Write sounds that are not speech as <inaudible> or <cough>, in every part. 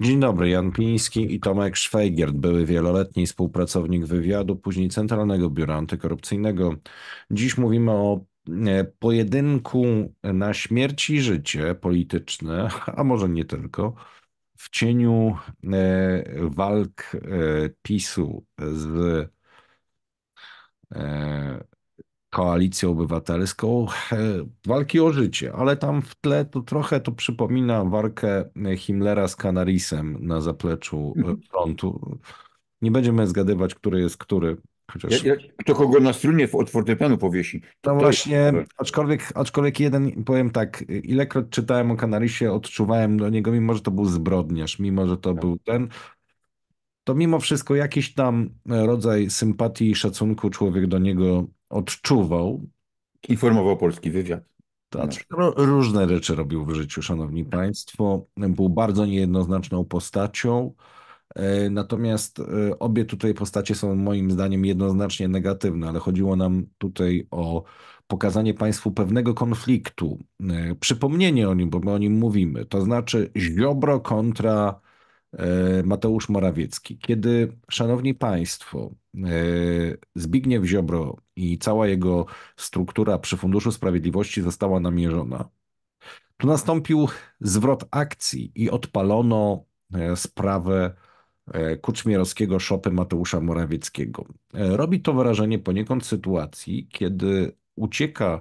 Dzień dobry, Jan Piński i Tomek Szwajgiert, były wieloletni współpracownik wywiadu, później Centralnego Biura Antykorupcyjnego. Dziś mówimy o e, pojedynku na śmierć i życie polityczne, a może nie tylko, w cieniu e, walk e, PiSu z koalicję obywatelską walki o życie, ale tam w tle to trochę to przypomina walkę Himmlera z Canarisem na zapleczu e, mhm. frontu. Nie będziemy zgadywać, który jest który. Chociaż... Ja, ja, kto kogo na strunie od fortepianu powiesi. No właśnie, aczkolwiek, aczkolwiek jeden, powiem tak, ilekroć czytałem o Kanarisie, odczuwałem do niego, mimo że to był zbrodniarz, mimo że to tak. był ten, to mimo wszystko jakiś tam e, rodzaj sympatii i szacunku człowiek do niego odczuwał. Informował polski wywiad. Tak, no, różne rzeczy robił w życiu, szanowni państwo. Był bardzo niejednoznaczną postacią. E, natomiast e, obie tutaj postacie są moim zdaniem jednoznacznie negatywne, ale chodziło nam tutaj o pokazanie Państwu pewnego konfliktu, przypomnienie o nim, bo my o nim mówimy. To znaczy Ziobro kontra E, Mateusz Morawiecki. Kiedy, szanowni państwo, e, Zbigniew Ziobro i cała jego struktura przy Funduszu Sprawiedliwości została namierzona, tu nastąpił zwrot akcji i odpalono e, sprawę Kuczmierowskiego, Szopy Mateusza Morawieckiego. Robi to wrażenie poniekąd sytuacji, kiedy ucieka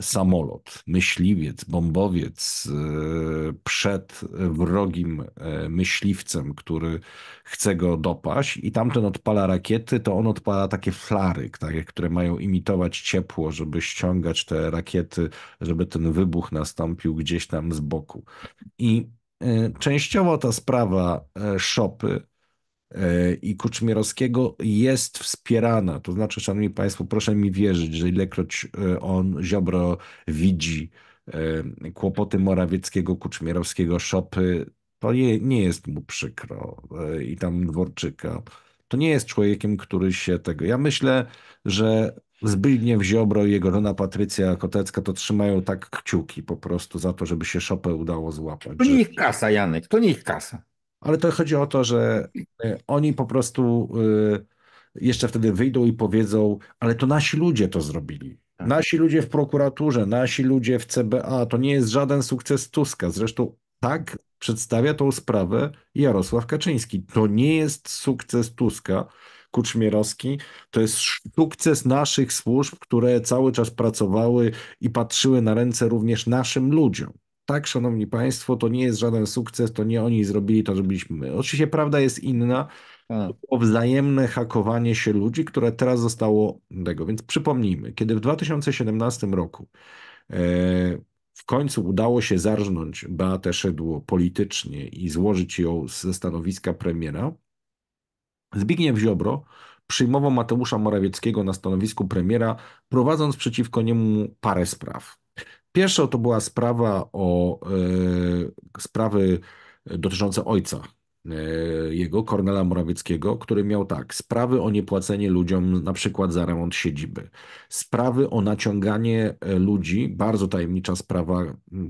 samolot, myśliwiec, bombowiec e, przed wrogim e, myśliwcem, który chce go dopaść i tamten odpala rakiety, to on odpala takie flary, takie, które mają imitować ciepło, żeby ściągać te rakiety, żeby ten wybuch nastąpił gdzieś tam z boku. I e, częściowo ta sprawa szopy E, i Kuczmierowskiego jest wspierana. To znaczy, szanowni państwo, proszę mi wierzyć, że ilekroć e, on, Ziobro, widzi e, kłopoty Morawieckiego, Kuczmierowskiego, Szopy, to nie, nie jest mu przykro i tam Dworczyka. To nie jest człowiekiem, który się tego... Ja myślę, że Zbigniew Ziobro i jego żona Patrycja Kotecka to trzymają tak kciuki po prostu za to, żeby się Szopę udało złapać. To nie ich kasa, Janek, to nie ich kasa. Ale to chodzi o to, że e, oni po prostu e, jeszcze wtedy wyjdą i powiedzą, ale to nasi ludzie to zrobili. Tak. Nasi ludzie w prokuraturze, nasi ludzie w CBA, to nie jest żaden sukces Tuska. Zresztą tak przedstawia tą sprawę Jarosław Kaczyński. To nie jest sukces Tuska, Kuczmierowski, to jest sukces naszych służb, które cały czas pracowały i patrzyły na ręce również naszym ludziom tak, szanowni państwo, to nie jest żaden sukces, to nie oni zrobili, to zrobiliśmy my. Oczywiście prawda jest inna, tak. o wzajemne hakowanie się ludzi, które teraz zostało tego. Więc przypomnijmy, kiedy w 2017 roku e, w końcu udało się zarżnąć Beatę Szydło politycznie i złożyć ją ze stanowiska premiera, Zbigniew Ziobro przyjmował Mateusza Morawieckiego na stanowisku premiera, prowadząc przeciwko niemu parę spraw. Pierwsza to była sprawa o e, sprawy e, dotyczące ojca E, jego, Kornela Morawieckiego, który miał tak, sprawy o niepłacenie ludziom na przykład za remont siedziby, sprawy o naciąganie e, ludzi, bardzo tajemnicza sprawa,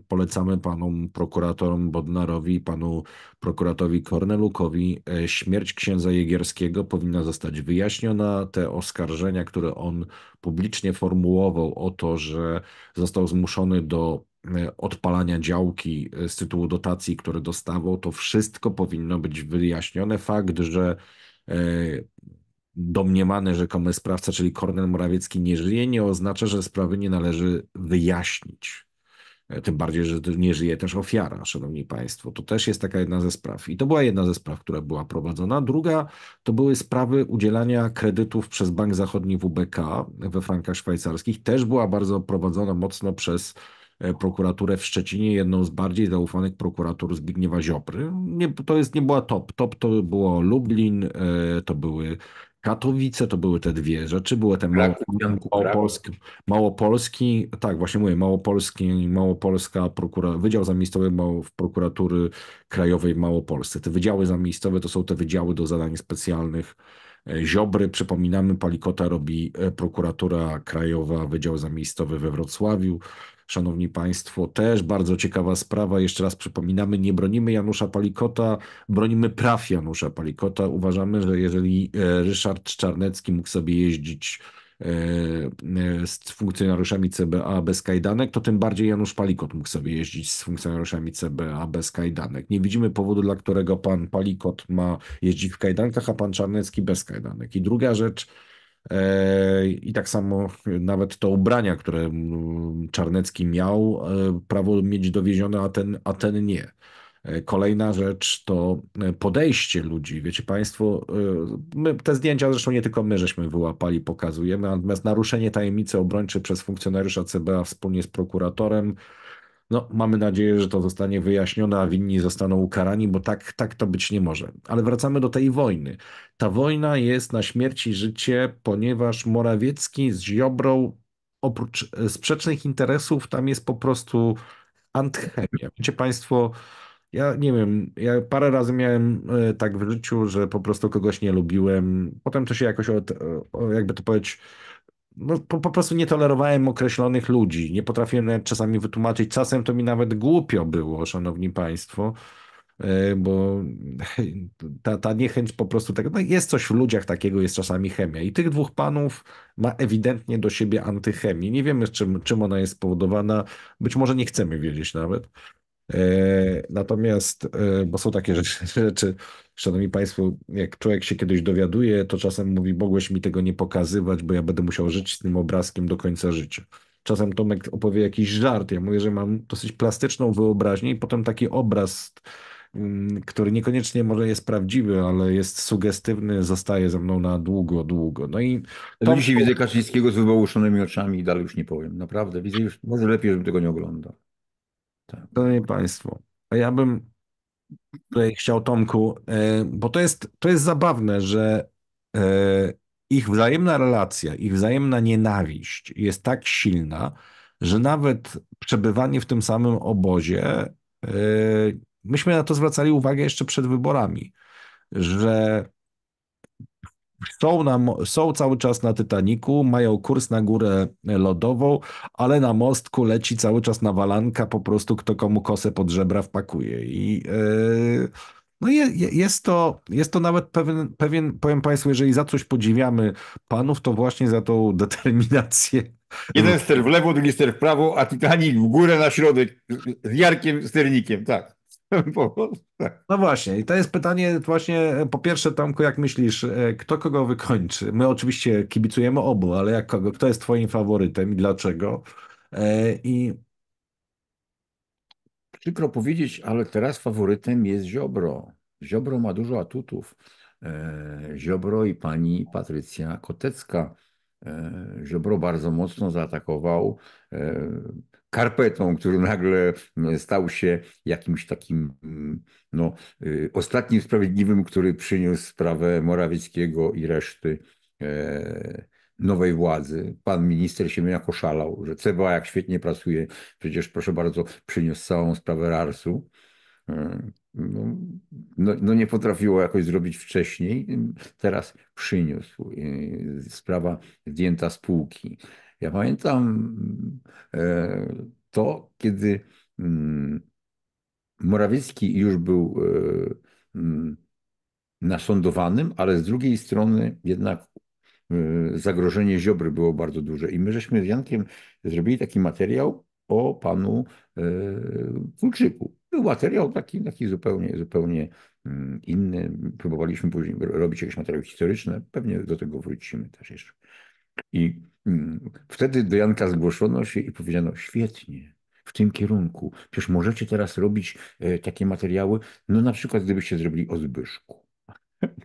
polecamy panom prokuratorom Bodnarowi panu prokuratorowi Kornelukowi, e, śmierć księdza Jegierskiego powinna zostać wyjaśniona, te oskarżenia, które on publicznie formułował o to, że został zmuszony do E, odpalania działki e, z tytułu dotacji, które dostawał, to wszystko powinno być wyjaśnione. Fakt, że e, domniemany rzekomy sprawca, czyli Kornel Morawiecki, nie żyje, nie oznacza, że sprawy nie należy wyjaśnić. Tym bardziej, że nie żyje też ofiara, szanowni państwo. To też jest taka jedna ze spraw. I to była jedna ze spraw, która była prowadzona. Druga to były sprawy udzielania kredytów przez Bank Zachodni WBK we frankach szwajcarskich. Też była bardzo prowadzona mocno przez E, prokuraturę w Szczecinie, jedną z bardziej zaufanych prokuratur Zbigniewa Ziobry. Nie, to jest, nie była top. Top to było Lublin, e, to były Katowice to były te dwie rzeczy, były te Małopolski, Małopolski, tak właśnie mówię, Małopolski, Małopolska, prokura, Wydział Zamiejscowy w Prokuratury Krajowej w Małopolsce. Te wydziały zamiejscowe to są te wydziały do zadań specjalnych e, Ziobry, przypominamy, Palikota robi Prokuratura Krajowa, Wydział Zamiejscowy we Wrocławiu, Szanowni Państwo, też bardzo ciekawa sprawa. Jeszcze raz przypominamy, nie bronimy Janusza Palikota, bronimy praw Janusza Palikota. Uważamy, że jeżeli e, Ryszard Czarnecki mógł sobie jeździć e, e, z funkcjonariuszami CBA bez kajdanek, to tym bardziej Janusz Palikot mógł sobie jeździć z funkcjonariuszami CBA bez kajdanek. Nie widzimy powodu, dla którego pan Palikot ma jeździć w kajdankach, a pan Czarnecki bez kajdanek. I druga rzecz, E, I tak samo nawet to ubrania, które mm, Czarnecki miał, e, prawo mieć dowiezione, a ten, a ten nie. E, kolejna rzecz to podejście ludzi. Wiecie Państwo, my, te zdjęcia zresztą nie tylko my żeśmy wyłapali, pokazujemy, natomiast naruszenie tajemnicy obrończy przez funkcjonariusza CBA wspólnie z prokuratorem no, mamy nadzieję, że to zostanie wyjaśnione, a winni zostaną ukarani, bo tak, tak to być nie może. Ale wracamy do tej wojny. Ta wojna jest na śmierć i życie, ponieważ Morawiecki z Ziobrą oprócz e, sprzecznych interesów tam jest po prostu antychemia. Wiecie Państwo, ja nie wiem, ja parę razy miałem e, tak w życiu, że po prostu kogoś nie lubiłem. Potem to się jakoś, od, jakby to powiedzieć, no, po, po, prostu nie tolerowałem określonych ludzi. Nie potrafiłem nawet czasami wytłumaczyć. Czasem to mi nawet głupio było, szanowni państwo, e, bo <laughs> ta, ta niechęć po prostu tego. No jest coś w ludziach takiego, jest czasami chemia. I tych dwóch panów ma ewidentnie do siebie antychemię. Nie wiemy, czym, czym ona jest spowodowana. Być może nie chcemy wiedzieć nawet. E, natomiast, e, bo są takie <laughs> rzeczy, szanowni państwo, jak człowiek się kiedyś dowiaduje, to czasem mówi, mogłeś mi tego nie pokazywać, bo ja będę musiał żyć z tym obrazkiem do końca życia. Czasem Tomek opowie jakiś żart. Ja mówię, że mam dosyć plastyczną wyobraźnię i potem taki obraz, mm, który niekoniecznie może jest prawdziwy, ale jest sugestywny, zostaje ze mną na długo, długo. No i Tomku... Dzisiaj widzę Kaczyńskiego z wybałuszonymi oczami i dalej już nie powiem. Naprawdę, widzę już, może lepiej, żebym tego nie oglądał. Tak. Szanowni Państwo, a ja bym tutaj chciał Tomku, e, bo to jest, to jest zabawne, że e, ich wzajemna relacja, ich wzajemna nienawiść jest tak silna, że nawet przebywanie w tym samym obozie, e, myśmy na to zwracali uwagę jeszcze przed wyborami, że są, na, są cały czas na Titaniku, mają kurs na górę lodową, ale na mostku leci cały czas nawalanka, po prostu kto komu kosę pod żebra wpakuje. I yy, no je, jest, to, jest to nawet pewien, pewien, powiem Państwu, jeżeli za coś podziwiamy panów, to właśnie za tą determinację. Jeden ster w lewo, drugi ster w prawo, a Titanic w górę na środek z Jarkiem Sternikiem, tak. <laughs> No właśnie, i to jest pytanie właśnie, po pierwsze Tomku, jak myślisz, e, kto kogo wykończy? My oczywiście kibicujemy obu, ale jak kogo, kto jest twoim faworytem i dlaczego? E, I przykro powiedzieć, ale teraz faworytem jest Ziobro. Ziobro ma dużo atutów. E, Ziobro i pani Patrycja Kotecka. Ziobro bardzo mocno zaatakował karpetą, który nagle mm, stał się jakimś takim mm, no, y, ostatnim sprawiedliwym, który przyniósł sprawę Morawieckiego i reszty e, nowej władzy. Pan minister się jakoś szalał, że CBA jak świetnie pracuje, przecież proszę bardzo, przyniósł całą sprawę Rarsu. E, no, no, no, nie potrafiło jakoś zrobić wcześniej, teraz przyniósł. E, sprawa zdjęta spółki. Ja pamiętam e, to, kiedy mm, Morawiecki już był e, mm, nasądowanym, ale z drugiej strony jednak e, zagrożenie Ziobry było bardzo duże. I my żeśmy z Jankiem zrobili taki materiał o panu Kulczyku. Był materiał taki, taki zupełnie, zupełnie mm, inny. Próbowaliśmy później robić jakieś materiały historyczne. Pewnie do tego wrócimy też jeszcze. I Mm. Wtedy do Janka zgłoszono się i powiedziano: świetnie, w tym kierunku. Przecież możecie teraz robić e, takie materiały, no na przykład gdybyście zrobili o Zbyszku. <laughs>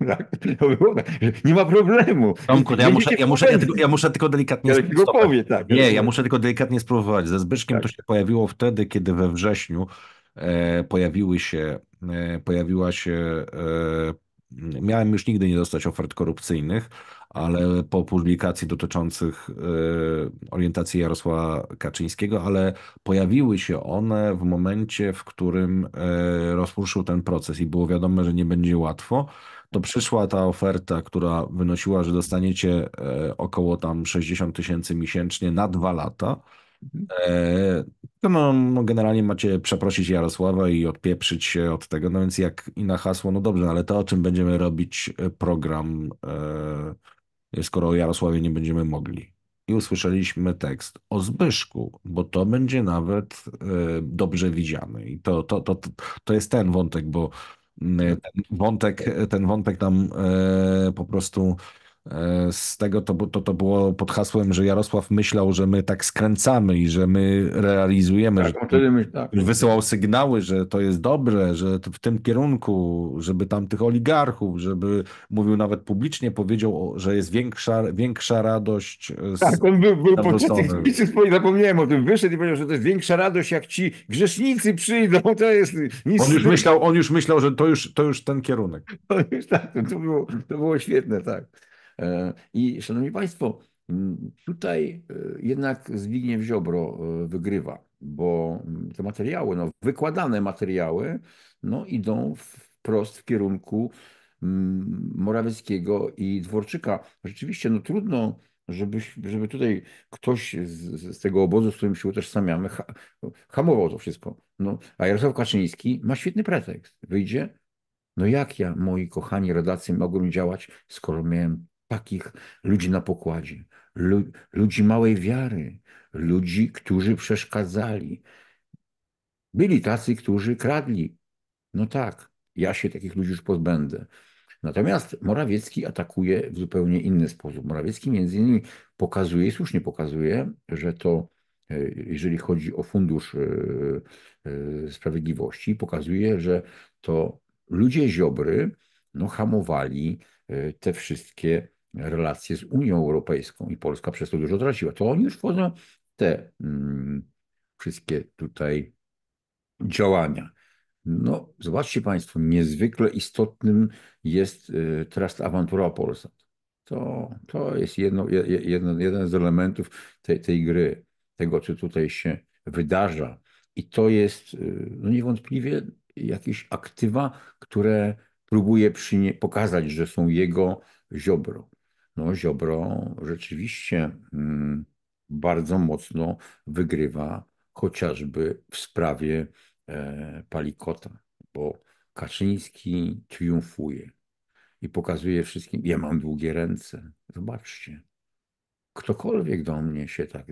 Tak? tak nie ma problemu. Tomku, ja muszę, ja, muszę, ja, tylko, ja muszę tylko delikatnie ja tylko powie, tak. Nie, ja muszę tylko delikatnie spróbować. Ze Zbyszkiem tak. to się pojawiło wtedy, kiedy we wrześniu e, pojawiły się, e, pojawiła się e, miałem już nigdy nie dostać ofert korupcyjnych, ale po publikacji dotyczących y, orientacji Jarosława Kaczyńskiego, ale pojawiły się one w momencie, w którym y, rozpruszył ten proces i było wiadomo, że nie będzie łatwo to przyszła ta oferta, która wynosiła, że dostaniecie y, około tam 60 tysięcy miesięcznie na dwa lata. Mhm. no, no, generalnie macie przeprosić Jarosława i odpieprzyć się od tego, no więc jak i na hasło, no dobrze, no ale to o czym będziemy robić program skoro o Jarosławie nie będziemy mogli. I usłyszeliśmy tekst o Zbyszku, bo to będzie nawet e, dobrze widziane. I to, to, to, to jest ten wątek, bo mm, ten wątek, ten wątek nam e, po prostu E, z tego to, to, to było pod hasłem, że Jarosław myślał, że my tak skręcamy i że my realizujemy. Tak, że wtedy myśl, tak. Wysyłał sygnały, że to jest dobre, że w tym kierunku, żeby tam tych oligarchów, żeby mówił nawet publicznie, powiedział, że jest większa, większa radość. E, z... Tak, on był, był podczas tych spisów, zapomniałem o tym, wyszedł i powiedział, że to jest większa radość, jak ci grzesznicy przyjdą, <laughs> to jest nic. On już myślał, on już myślał że to już, to już ten kierunek. <laughs> To już tak, to było, to było świetne, tak. E, I szanowni Państwo, tutaj e, jednak Zbigniew Ziobro e, wygrywa, bo te materiały, no, wykładane materiały, no, idą wprost w kierunku Morawieckiego i Dworczyka. Rzeczywiście, no trudno żeby, żeby tutaj ktoś z, z, tego obozu, z którym się utożsamiamy, ha, hamował to wszystko. No, a Jarosław Kaczyński ma świetny pretekst. Wyjdzie, no jak ja, moi kochani rodacy, mogłem działać, skoro miałem takich ludzi na pokładzie, lu ludzi małej wiary, ludzi, którzy przeszkadzali. Byli tacy, którzy kradli. No tak, ja się takich ludzi już pozbędę. Natomiast Morawiecki atakuje w zupełnie inny sposób. Morawiecki między innymi pokazuje, słusznie pokazuje, że to e, jeżeli chodzi o Fundusz e, e, Sprawiedliwości, pokazuje, że to ludzie Ziobry no, hamowali te wszystkie relacje z Unią Europejską i Polska przez to dużo traciła, to oni już wchodzą te mm, wszystkie tutaj działania. No, zobaczcie Państwo, niezwykle istotnym jest y, Trust Awantura Polsat. To, to jest jedno, jedno, jeden z elementów tej, tej gry, tego, co tutaj się wydarza. I to jest y, no niewątpliwie jakieś aktywa, które próbuje pokazać, że są jego ziobro no Ziobro rzeczywiście mm, bardzo mocno wygrywa chociażby w sprawie e, Palikota, bo Kaczyński triumfuje i pokazuje wszystkim, ja mam długie ręce, zobaczcie. Ktokolwiek do mnie się tak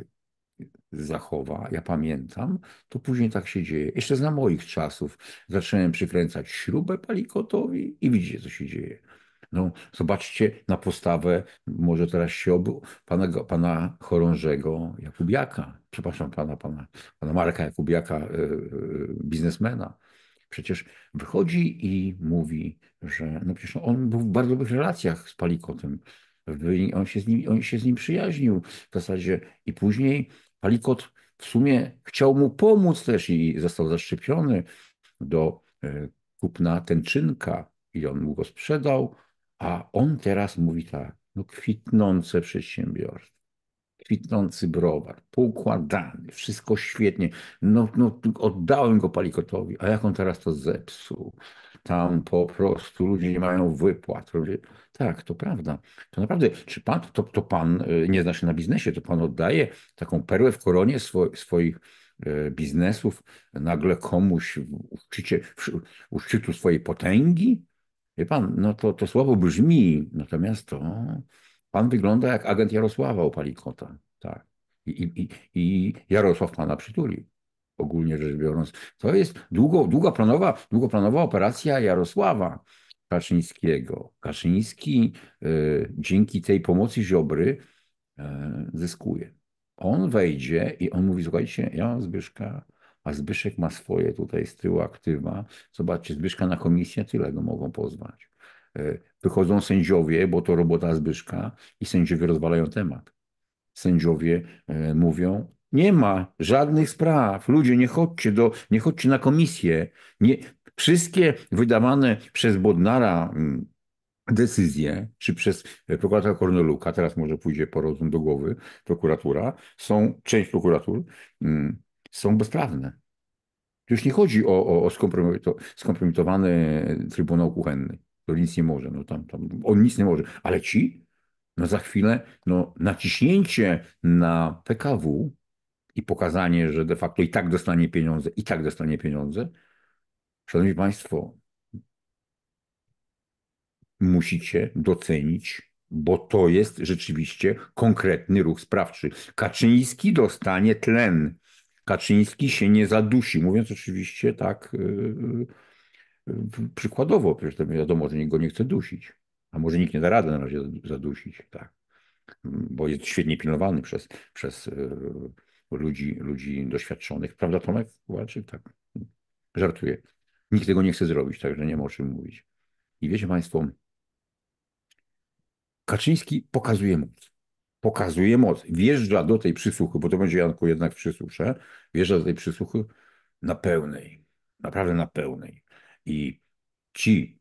zachowa, ja pamiętam, to później tak się dzieje. Jeszcze z na moich czasów zacząłem przykręcać śrubę Palikotowi i widzicie, co się dzieje. No, zobaczcie na postawę, może teraz się obu, pana, pana chorążego Jakubiaka, przepraszam, pana, pana, pana Marka Jakubiaka, yy, biznesmena. Przecież wychodzi i mówi, że no przecież on był w bardzo dobrych relacjach z Palikotem. On się z nim, on się z nim przyjaźnił w zasadzie i później Palikot w sumie chciał mu pomóc też i został zaszczepiony do e, kupna tęczynka i on mu go sprzedał, a on teraz mówi tak, no kwitnące przedsiębiorstwo, kwitnący browar, poukładany, wszystko świetnie. No, no oddałem go palikotowi, a jak on teraz to zepsuł? Tam po prostu ludzie nie mają wypłat. Ludzie... Tak, to prawda. To naprawdę, czy pan, to, to pan y, nie zna się na biznesie, to pan oddaje taką perłę w koronie swo, swoich y, biznesów nagle komuś u, szczycie, u szczytu swojej potęgi? Wie pan, no to, to słowo brzmi, natomiast to pan wygląda jak agent Jarosława Opalikota. Tak. I, i, i Jarosław pana przytuli. ogólnie rzecz biorąc. To jest długo, długoplanowa, długoplanowa operacja Jarosława Kaczyńskiego. Kaczyński y, dzięki tej pomocy Ziobry y, zyskuje. On wejdzie i on mówi, słuchajcie, ja Zbyszka a Zbyszek ma swoje tutaj z tyłu aktywa. Zobaczcie, Zbyszka na komisję tyle go mogą pozwać. E, wychodzą sędziowie, bo to robota Zbyszka i sędziowie rozwalają temat. Sędziowie e, mówią, nie ma żadnych spraw. Ludzie, nie chodźcie, do, nie chodźcie na komisję. Nie, wszystkie wydawane przez Bodnara mm, decyzje, czy przez e, prokuratora Korneluka, teraz może pójdzie porozum do głowy, prokuratura, są, część prokuratur mm, są bezprawne. już nie chodzi o, o, o skompromitowany Trybunał Kuchenny, który nic nie może, no tam, tam, on nic nie może, ale ci, no za chwilę, no naciśnięcie na PKW i pokazanie, że de facto i tak dostanie pieniądze, i tak dostanie pieniądze, Szanowni Państwo, musicie docenić, bo to jest rzeczywiście konkretny ruch sprawczy. Kaczyński dostanie tlen Kaczyński się nie zadusi, mówiąc oczywiście tak y, y, y, przykładowo, przecież to wiadomo, że nikt go nie chce dusić, a może nikt nie da rady na razie zadusić, tak. Mm, bo jest świetnie pilnowany przez, przez ludzi, ludzi doświadczonych. Prawda Tomek Kowalczyk? Tak, żartuję. Nikt tego nie chce zrobić, także nie ma o czym mówić. I wiecie Państwo, Kaczyński pokazuje moc pokazuje moc. Wjeżdża do tej przysłuchy, bo to będzie Janku jednak w przysłusze, wjeżdża do tej przysłuchy na pełnej, naprawdę na pełnej. I ci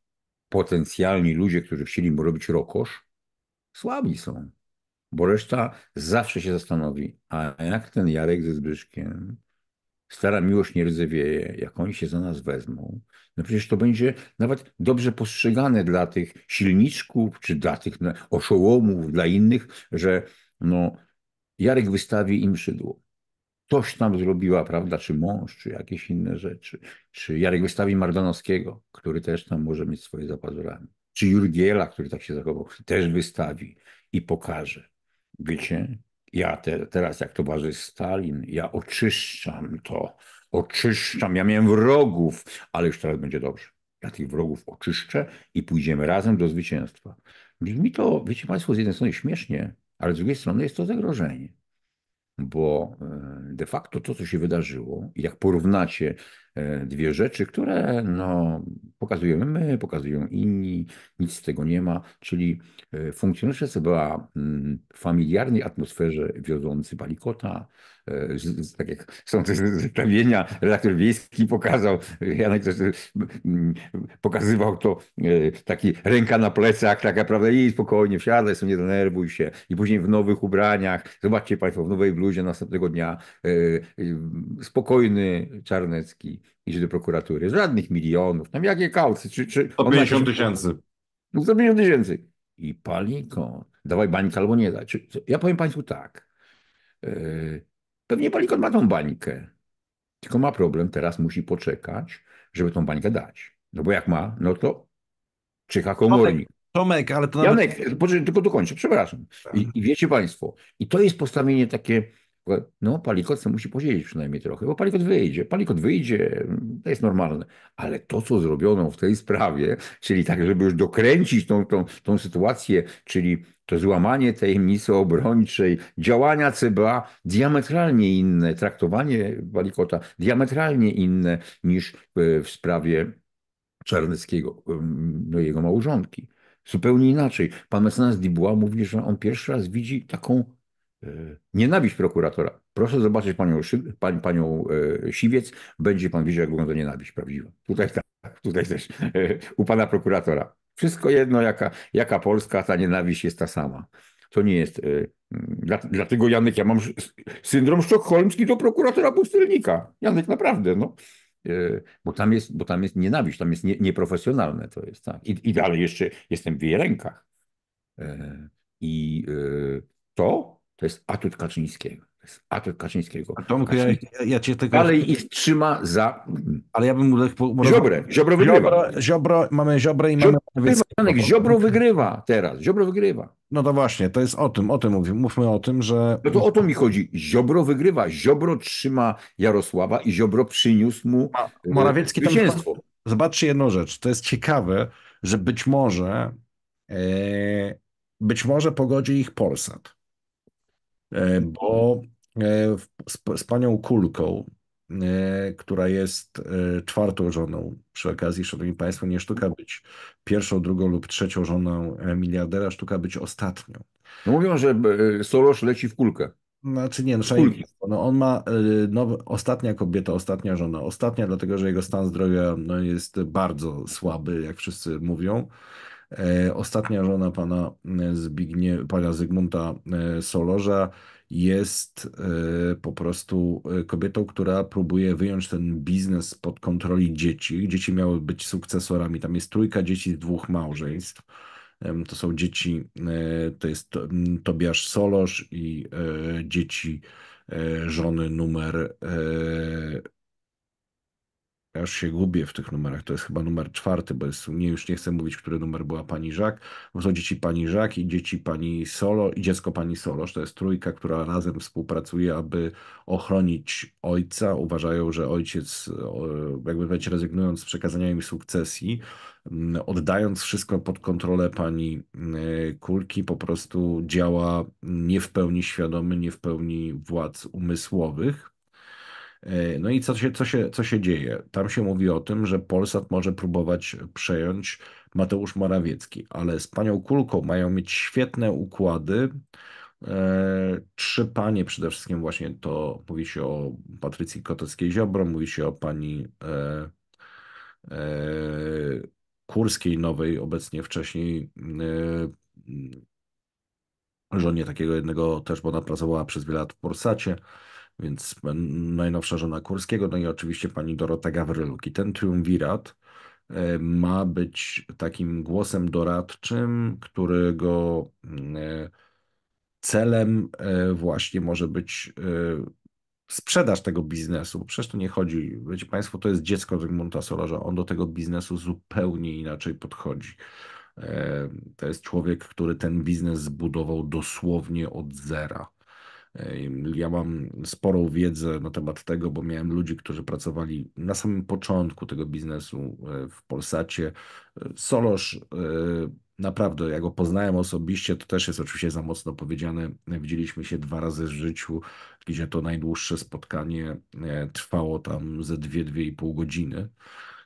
potencjalni ludzie, którzy chcieli mu robić rokosz, słabi są, bo reszta zawsze się zastanowi, a jak ten Jarek ze Zbyszkiem, stara miłość nie rdzewieje, jak oni się za nas wezmą, no przecież to będzie nawet dobrze postrzegane dla tych silniczków, czy dla tych no, oszołomów, dla innych, że no, Jarek wystawi im szydło. Toś tam zrobiła, prawda, czy mąż, czy jakieś inne rzeczy. Czy Jarek wystawi Mardanowskiego, który też tam może mieć swoje zapazurami. Czy Jurgiela, który tak się zachował, też wystawi i pokaże. Wiecie, ja te, teraz jak towarzysz Stalin, ja oczyszczam to, oczyszczam, ja miałem wrogów, ale już teraz będzie dobrze. Ja tych wrogów oczyszczę i pójdziemy razem do zwycięstwa. mi to, wiecie Państwo, z jednej strony śmiesznie, ale z drugiej strony jest to zagrożenie. Bo e, de facto to, co się wydarzyło, jak porównacie E, dwie rzeczy, które no, pokazujemy my, pokazują inni, nic z tego nie ma, czyli e, funkcjonariusze CBA w mm, familiarnej atmosferze wiodący palikota, e, tak jak są te zestawienia, redaktor wiejski pokazał, Janek też mm, pokazywał to taki ręka na plecach, taka prawda, i spokojnie wsiadaj, sobie nie denerwuj się. I później w nowych ubraniach, zobaczcie Państwo, w nowej bluzie następnego dnia, spokojny Czarnecki idzie do prokuratury. Żadnych milionów. Tam jakie kaucje? Czy, czy 150 tysięcy. 150 no, tysięcy. I palikon. Dawaj bańkę albo nie da. Czy, ja powiem Państwu tak. E, pewnie palikon ma tą bańkę. Tylko ma problem, teraz musi poczekać, żeby tą bańkę dać. No bo jak ma, no to czeka komornik. Tomek, ale to Janek, nawet... Janek, tylko dokończę, przepraszam. I, I wiecie Państwo, i to jest postawienie takie no, palikot se musi posiedzieć przynajmniej trochę, bo palikot wyjdzie. Palikot wyjdzie, to jest normalne. Ale to, co zrobiono w tej sprawie, czyli tak, żeby już dokręcić tą, tą, tą sytuację, czyli to złamanie tajemnicy obrończej, działania CBA diametralnie inne, traktowanie palikota diametralnie inne niż e, w sprawie Czarneckiego, no jego małżonki. Zupełnie inaczej. Pan mecenas Dibuła mówi, że on pierwszy raz widzi taką E, nienawiść prokuratora. Proszę zobaczyć panią, pan, panią e, Siwiec, będzie pan wiedział, jak wygląda nienawiść prawdziwa. Tutaj, tak, tutaj też e, u pana prokuratora. Wszystko jedno, jaka, jaka Polska, ta nienawiść jest ta sama. To nie jest. Dlatego, Janek, ja mam syndrom sztokholmski do prokuratora pustelnika. Janek, naprawdę, no bo tam jest, bo tam jest nienawiść, tam jest nie, nieprofesjonalne to jest, tak. I, I dalej jeszcze jestem w jej rękach. I to to jest atut Kaczyńskiego. To jest atut Kaczyńskiego. A Tomku, ja, ja, ja cię tego... Ale ich trzyma za... Ale ja bym mu... Mógł... Ziobrę. Ziobro wygrywa. Ziobro, ziobro, mamy Ziobrę i ziobro mamy... Wygrywa. Ziobro wygrywa teraz. Ziobro wygrywa. No to właśnie, to jest o tym, o tym mówimy. Mówmy o tym, że... No to o to mi chodzi. Ziobro wygrywa. Ziobro trzyma Jarosława i Ziobro przyniósł mu e, Morawiecki zwycięstwo. Tam... Zobaczcie jedną rzecz. To jest ciekawe, że być może... Yy, być może pogodzi ich Polsat Mhm. bo e, z, panią Kulką, e, która jest e, czwartą żoną. Przy okazji, szanowni państwo, nie sztuka mhm. być pierwszą, drugą lub trzecią żoną miliardera, sztuka być ostatnią. No mówią, że Soros leci w kulkę. Znaczy nie, no, no on ma no, ostatnia kobieta, ostatnia żona. Ostatnia, dlatego że jego stan zdrowia no, jest bardzo słaby, jak wszyscy mówią. E, ostatnia żona pana, e, Zbignie, pana Zygmunta e, Solorza jest po prostu kobietą, która próbuje wyjąć ten biznes pod kontroli dzieci. Dzieci miały być sukcesorami. Tam jest trójka dzieci z dwóch małżeństw. To są dzieci, to jest Tobiasz Solorz i dzieci żony numer ja już się gubię w tych numerach. To jest chyba numer czwarty, bo jest, nie, już nie chcę mówić, który numer była pani Żak. Bo są dzieci pani Żak i dzieci pani Solo i dziecko pani Solo. To jest trójka, która razem współpracuje, aby ochronić ojca. Uważają, że ojciec, jakby wiecie, rezygnując z przekazania im sukcesji, mm, oddając wszystko pod kontrolę pani y, Kulki, po prostu działa nie w pełni świadomy, nie w pełni władz umysłowych E, no i co się, co, się, co się dzieje? Tam się mówi o tym, że Polsat może próbować przejąć Mateusz Morawiecki, ale z panią Kulką mają mieć świetne układy. E, trzy panie, przede wszystkim właśnie to mówi się o Patrycji kotowskiej ziobro mówi się o pani e, e, Kurskiej Nowej, obecnie wcześniej e, żonie takiego jednego też, bo ona pracowała przez wiele lat w Polsacie więc najnowsza żona Kurskiego, no i oczywiście pani Dorota Gawryluk. I ten triumvirat e, ma być takim głosem doradczym, którego mm, e, celem e, właśnie może być sprzedaż tego biznesu. Przecież to nie chodzi, wiecie Państwo, to jest dziecko Zygmunta Solarza. on do tego biznesu zupełnie inaczej podchodzi. To jest człowiek, który ten biznes zbudował dosłownie od zera. Ja mam sporą wiedzę na temat tego, bo miałem ludzi, którzy pracowali na samym początku tego biznesu e, w Polsacie. Solosz e, naprawdę, ja go poznałem osobiście, to też jest oczywiście za mocno powiedziane. Widzieliśmy się dwa razy w życiu, gdzie to najdłuższe spotkanie e, trwało tam ze dwie, dwie i pół godziny.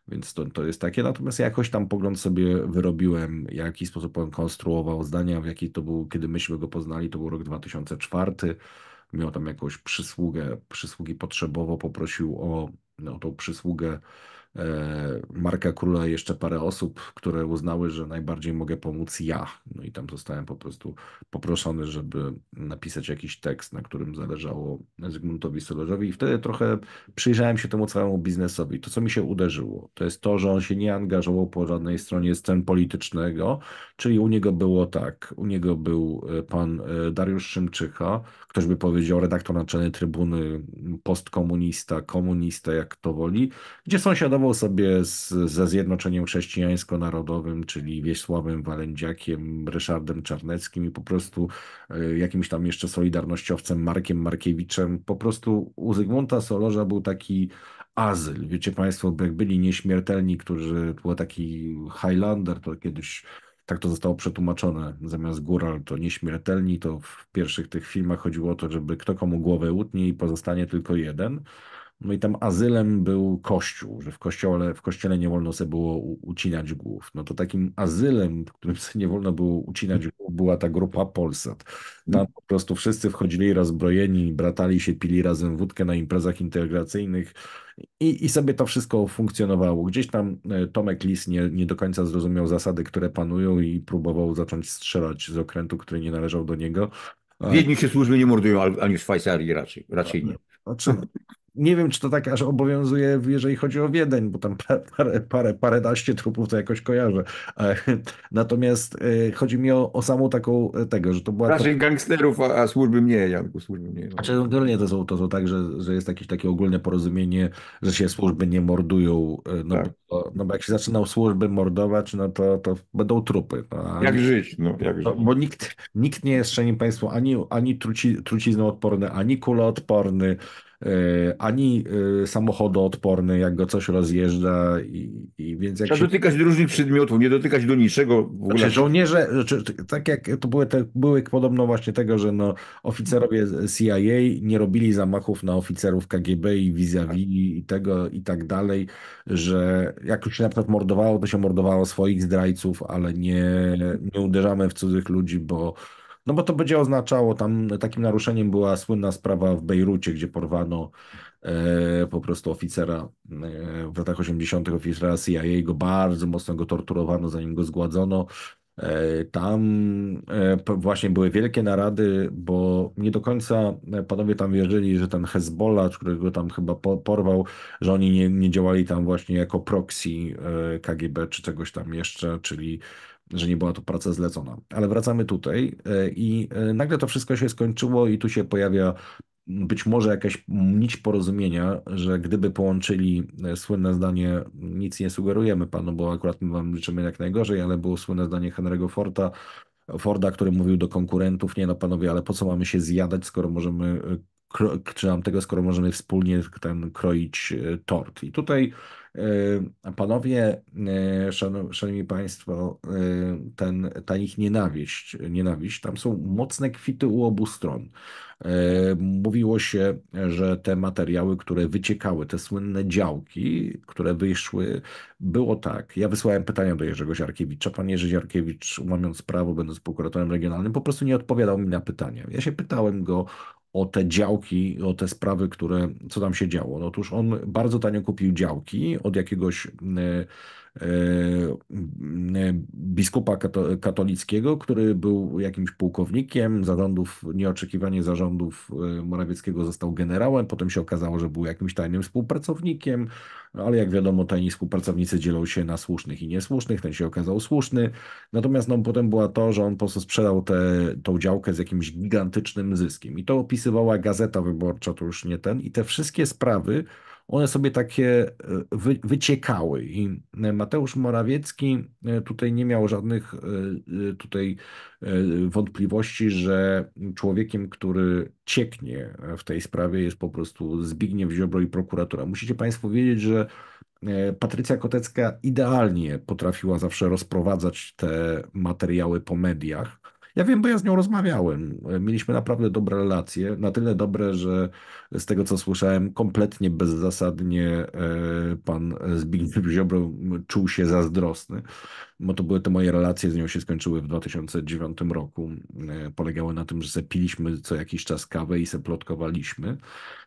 Więc to, to jest takie. Natomiast jakoś tam pogląd sobie wyrobiłem, w jaki sposób on konstruował zdania, w jaki to był, kiedy myśmy go poznali, to był rok 2004. Miał tam jakąś przysługę, przysługi potrzebowo, poprosił o, o no, tą przysługę E, Marka Króla i jeszcze parę osób, które uznały, że najbardziej mogę pomóc ja. No i tam zostałem po prostu poproszony, żeby napisać jakiś tekst, na którym zależało Zygmuntowi Solerzowi i wtedy trochę przyjrzałem się temu całemu biznesowi. To, co mi się uderzyło, to jest to, że on się nie angażował po żadnej stronie scen politycznego, czyli u niego było tak, u niego był e, pan e, Dariusz Szymczycha, ktoś by powiedział redaktor naczelny Trybuny, postkomunista, komunista, jak to woli, gdzie sąsiadowo poradziło sobie z, ze Zjednoczeniem Chrześcijańsko-Narodowym, czyli Wiesławem Walędziakiem, Ryszardem Czarneckim i po prostu e, jakimś tam jeszcze solidarnościowcem Markiem Markiewiczem. Po prostu u Zygmunta Solorza był taki azyl. Wiecie Państwo, jak byli nieśmiertelni, którzy, był taki Highlander, to kiedyś tak to zostało przetłumaczone. Zamiast góral to nieśmiertelni, to w pierwszych tych filmach chodziło o to, żeby kto komu głowę utnie i pozostanie tylko jeden. No i tam azylem był kościół, że w kościele, w kościele nie wolno sobie było ucinać głów. No to takim azylem, w którym sobie nie wolno było ucinać mhm. głów, była ta grupa Polsat. Tam po prostu wszyscy wchodzili rozbrojeni, bratali się, pili razem wódkę na imprezach integracyjnych i, i sobie to wszystko funkcjonowało. Gdzieś tam e, Tomek Lis nie, nie do końca zrozumiał zasady, które panują i próbował zacząć strzelać z okrętu, który nie należał do niego. W Wiedniu się służby nie mordują, ani w Szwajcarii raczej, raczej nie. czym? nie wiem, czy to tak aż obowiązuje, jeżeli chodzi o Wiedeń, bo tam <laughs> parę, parę, trupów to jakoś kojarzę. E, <laughs> natomiast e, chodzi mi o, o samą taką e, tego, że to była... Raczej to... gangsterów, a, a służby mnie, Janku, służby mniej. No. Znaczy, no. to są, to są tak, że, że jest jakieś takie ogólne porozumienie, że się służby nie mordują. No, tak. bo, no bo jak się zaczyną służby mordować, no to, to będą trupy. No, jak żyć, no jak no, żyć. bo nikt, nikt nie jest, szanowni państwo, ani, ani truci, odporny. ani kuloodporny, E, ani e, samochodoodporny, jak go coś rozjeżdża. I, i więc jak Trzeba się... dotykać różnych przedmiotów, nie dotykać do niczego. W ogóle. Znaczy, żołnierze, znaczy, tak jak to były, te, były podobno właśnie tego, że no, oficerowie CIA nie robili zamachów na oficerów KGB i vis a tak. i tego i tak dalej, że jak już się na przykład mordowało, to się mordowało swoich zdrajców, ale nie, nie uderzamy w cudzych ludzi, bo no bo to będzie oznaczało, tam takim naruszeniem była słynna sprawa w Bejrucie, gdzie porwano e, po prostu oficera e, w latach 80. oficera CIA, go bardzo mocno go torturowano, zanim go zgładzono. E, tam e, właśnie były wielkie narady, bo nie do końca e, panowie tam wierzyli, że ten Hezbollah, którego tam chyba po, porwał, że oni nie, nie działali tam właśnie jako proxy e, KGB czy czegoś tam jeszcze, czyli że nie była to praca zlecona. Ale wracamy tutaj e, i e, nagle to wszystko się skończyło i tu się pojawia mm, być może jakaś nić porozumienia, że gdyby połączyli e, słynne zdanie, mm, nic nie sugerujemy panu, bo akurat my wam życzymy jak najgorzej, ale było słynne zdanie Henry'ego Forda, Forda, który mówił do konkurentów, nie no panowie, ale po co mamy się zjadać, skoro możemy, czy nam tego, skoro możemy wspólnie ten kroić tort. I tutaj E, panowie, e, szanowni państwo, e, ten, ta ich nienawiść, nienawiść, tam są mocne kwity u obu stron. Mówiło się, że te materiały, które wyciekały, te słynne działki, które wyszły, było tak. Ja wysłałem pytania do Jerzego Ziarkiewicza. Pan Jerzy Ziarkiewicz, łamiąc prawo, będąc prokuratorem regionalnym, po prostu nie odpowiadał mi na pytania. Ja się pytałem go o te działki, o te sprawy, które, co tam się działo. No, otóż on bardzo tanio kupił działki od jakiegoś e, E, biskupa katolickiego, który był jakimś pułkownikiem zarządów, nieoczekiwanie zarządów e, Morawieckiego został generałem, potem się okazało, że był jakimś tajnym współpracownikiem, ale jak wiadomo tajni współpracownicy dzielą się na słusznych i niesłusznych, ten się okazał słuszny, natomiast no, potem była to, że on po prostu sprzedał tę tą działkę z jakimś gigantycznym zyskiem i to opisywała Gazeta Wyborcza, to już nie ten i te wszystkie sprawy one sobie takie e, wyciekały i e, Mateusz Morawiecki e, tutaj nie miał żadnych tutaj wątpliwości, że człowiekiem, który cieknie w tej sprawie jest po prostu Zbigniew Ziobro i prokuratura. Musicie Państwo wiedzieć, że Patrycja Kotecka idealnie potrafiła zawsze rozprowadzać te materiały po mediach ja wiem, bo ja z nią rozmawiałem. Mieliśmy naprawdę dobre relacje, na tyle dobre, że z tego co słyszałem, kompletnie bezzasadnie e, pan Zbigniew Ziobro czuł się zazdrosny bo to były te moje relacje, z nią się skończyły w 2009 roku. E, polegały na tym, że se piliśmy co jakiś czas kawę i se plotkowaliśmy.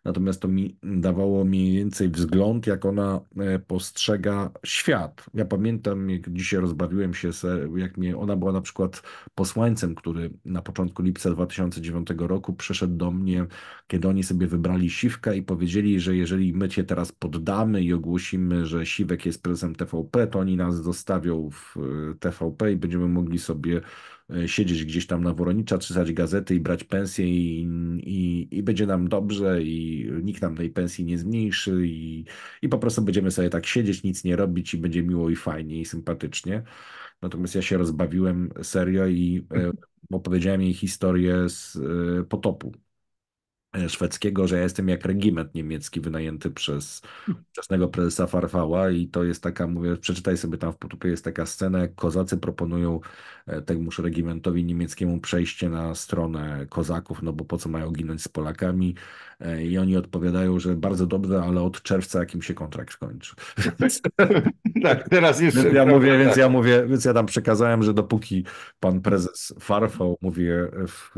Natomiast to mi dawało mniej więcej wzgląd, jak ona e, postrzega świat. Ja pamiętam, jak dzisiaj rozbawiłem się, se, jak mnie, ona była na przykład posłańcem, który na początku lipca 2009 roku przyszedł do mnie, kiedy oni sobie wybrali siwka i powiedzieli, że jeżeli my cię teraz poddamy i ogłosimy, że siwek jest prezesem TVP, to oni nas zostawią w E, TVP i będziemy mogli sobie e, siedzieć gdzieś tam na Woronicza, czytać gazety i brać pensję i, i, i, będzie nam dobrze i nikt nam tej pensji nie zmniejszy i, i po prostu będziemy sobie tak siedzieć, nic nie robić i będzie miło i fajnie i sympatycznie. Natomiast ja się rozbawiłem serio i e, mhm. opowiedziałem jej historię z potopu E, szwedzkiego, że ja jestem jak regiment niemiecki wynajęty przez wczesnego prezesa Farfała i to jest taka, mówię, przeczytaj sobie tam w potupie, jest taka scena, jak kozacy proponują e, temuż regimentowi niemieckiemu przejście na stronę kozaków, no bo po co mają ginąć z Polakami e, i oni odpowiadają, że bardzo dobrze, ale od czerwca jakim się kontrakt kończy. <laughs> tak, teraz już. Ja mówię, więc tak. ja mówię, więc ja tam przekazałem, że dopóki pan prezes Farfał, mówię, w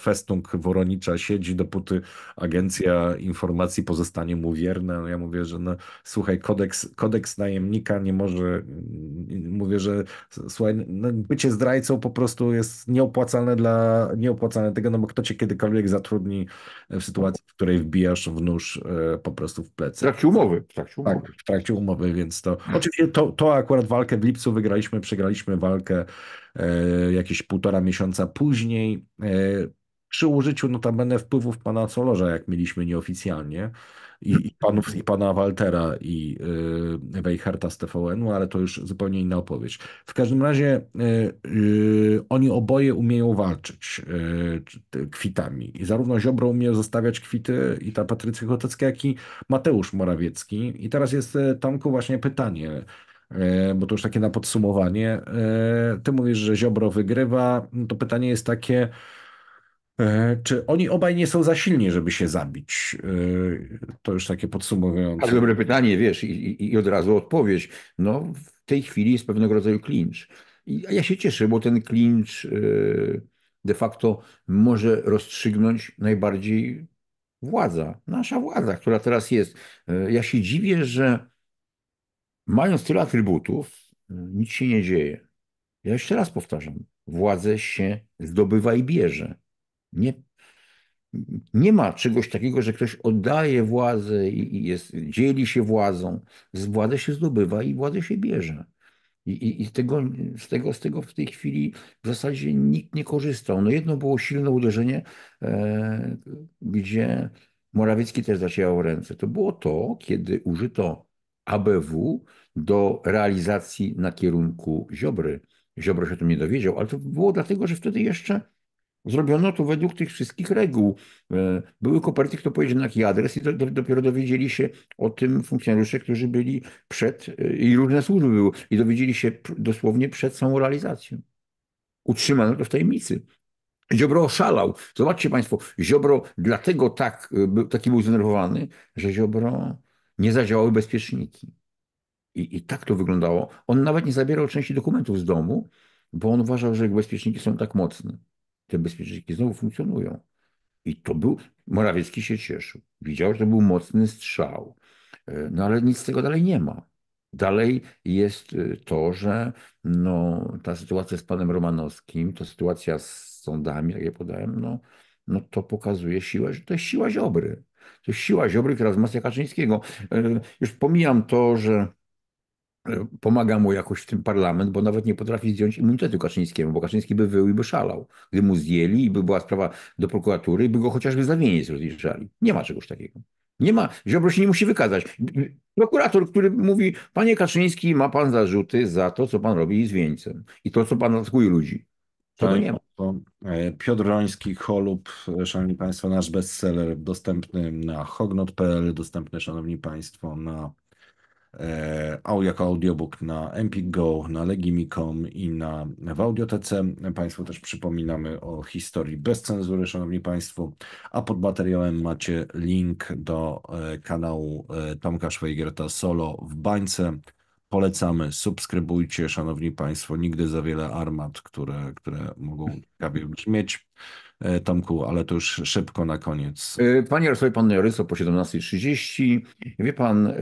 Festung Woronicza siedzi, dopóty agencja informacji pozostanie mu wierna. No ja mówię, że no, słuchaj, kodeks, kodeks najemnika nie może, mm, mówię, że słuchaj, no, bycie zdrajcą po prostu jest nieopłacalne dla, nieopłacalne tego, no bo kto cię kiedykolwiek zatrudni w sytuacji, w której wbijasz w nóż e, po prostu w plecy. W trakcie umowy. W trakcie tak, umowy. Tak, w trakcie umowy, więc to, oczywiście to, to akurat walkę w lipcu wygraliśmy, przegraliśmy walkę e, jakieś półtora miesiąca później. E, przy użyciu notabene wpływów pana Coloża, jak mieliśmy nieoficjalnie, i, i, panów, i pana Waltera i Weicharta y, Weicherta z TVN-u, ale to już zupełnie inna opowieść. W każdym razie y, y, oni oboje umieją walczyć kwitami. I zarówno Ziobro umie zostawiać kwity i ta Patrycja Kotecka, jak i Mateusz Morawiecki. I teraz jest Tomku właśnie pytanie, bo to już takie na podsumowanie. Ty mówisz, że Ziobro wygrywa. No to pytanie jest takie, E, czy oni obaj nie są za silni, żeby się zabić? E, to już takie podsumowujące. Tak, dobre pytanie, wiesz, i, i, od razu odpowiedź. No, w tej chwili jest pewnego rodzaju klincz. A ja się cieszę, bo ten klincz e, de facto może rozstrzygnąć najbardziej władza, nasza władza, która teraz jest. Ja się dziwię, że mając tyle atrybutów, nic się nie dzieje. Ja jeszcze raz powtarzam, władzę się zdobywa i bierze nie, nie ma czegoś takiego, że ktoś oddaje władzę i jest, dzieli się władzą. Władzę się zdobywa i władzę się bierze. I, i, i tego, z, tego, z tego w tej chwili w zasadzie nikt nie korzystał. No jedno było silne uderzenie, e, gdzie Morawiecki też zacierał ręce. To było to, kiedy użyto ABW do realizacji na kierunku Ziobry. Ziobro się o tym nie dowiedział, ale to było dlatego, że wtedy jeszcze Zrobiono to według tych wszystkich reguł. E, były koperty, kto powiedział na jaki adres i do, do, dopiero dowiedzieli się o tym funkcjonariusze, którzy byli przed, e, i różne służby były, i dowiedzieli się dosłownie przed samą realizacją. Utrzymano to w tajemnicy. Ziobro oszalał. Zobaczcie Państwo, Ziobro dlatego tak, e, taki był zdenerwowany, że Ziobro nie zadziałały bezpieczniki. I, I tak to wyglądało. On nawet nie zabierał części dokumentów z domu, bo on uważał, że bezpieczniki są tak mocne te bezpieczniki znowu funkcjonują. I to był, Morawiecki się cieszył. Widział, że to był mocny strzał. E, no ale nic z tego dalej nie ma. Dalej jest e, to, że no, ta sytuacja z panem Romanowskim, ta sytuacja z sądami, jak je podałem, no, no to pokazuje siłę, że to jest siła Ziobry. To jest siła Ziobry, która Masja Kaczyńskiego. E, już pomijam to, że pomaga mu jakoś w tym parlament, bo nawet nie potrafi zdjąć immunitetu Kaczyńskiemu, bo Kaczyński by wył i by szalał. Gdy mu zdjęli i by była sprawa do prokuratury i by go chociażby za wieniec zrozliczali. Nie ma czegoś takiego. Nie ma, Ziobro się nie musi wykazać. Prokurator, który mówi, panie Kaczyński, ma pan zarzuty za to, co pan robi z wieńcem i to, co pan atakuje ludzi. To tak, nie ma. E, Piotr Roński, Holub, e, szanowni państwo, nasz bestseller dostępny na hognot.pl, dostępny, szanowni państwo, na E, jako audiobook na Empik Go, na Legimi.com i na w Audiotece. Państwu też przypominamy o historii bez cenzury, Szanowni Państwo, a pod materiałem macie link do e, kanału e, Tomka Szwajgierta Solo w Bańce. Polecamy, subskrybujcie, Szanowni Państwo, nigdy za wiele armat, które, które mogą ciekawie brzmieć. Tomku, ale to już szybko na koniec. Panie Jarosławie, Pan Jaryso po 17.30. Wie Pan,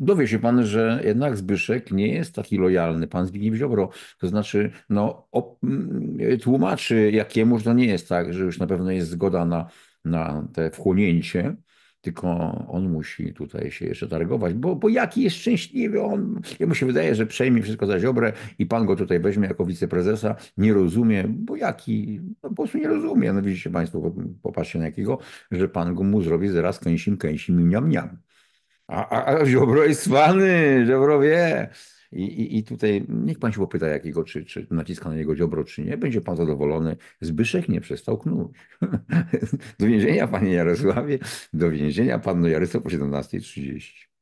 dowie się pan, że jednak Zbyszek nie jest taki lojalny, pan Zbigniew Ziobro. To znaczy, no, mm, tłumaczy jakiemuś, to nie jest tak, że już na pewno jest zgoda na, na te wchłonięcie, tylko on musi tutaj się jeszcze targować, bo, bo jaki jest szczęśliwy on. Jemu się wydaje, że przejmie wszystko za Ziobrę i pan go tutaj weźmie jako wiceprezesa. Nie rozumie, bo jaki, no po prostu nie rozumie. No widzicie państwo, popatrzcie na jakiego, że pan go mu zrobi zaraz kęsim, kęsim i mniam, a, a Ziobro jest cwany, Ziobro wie. I, i, I tutaj niech pan się popyta, jakiego, czy, czy naciska na jego dziobro, czy nie. Będzie pan zadowolony. Zbyszek nie przestał knuć. <laughs> Do więzienia, panie Jarosławie. Do więzienia, panu Jarysław po 17.30.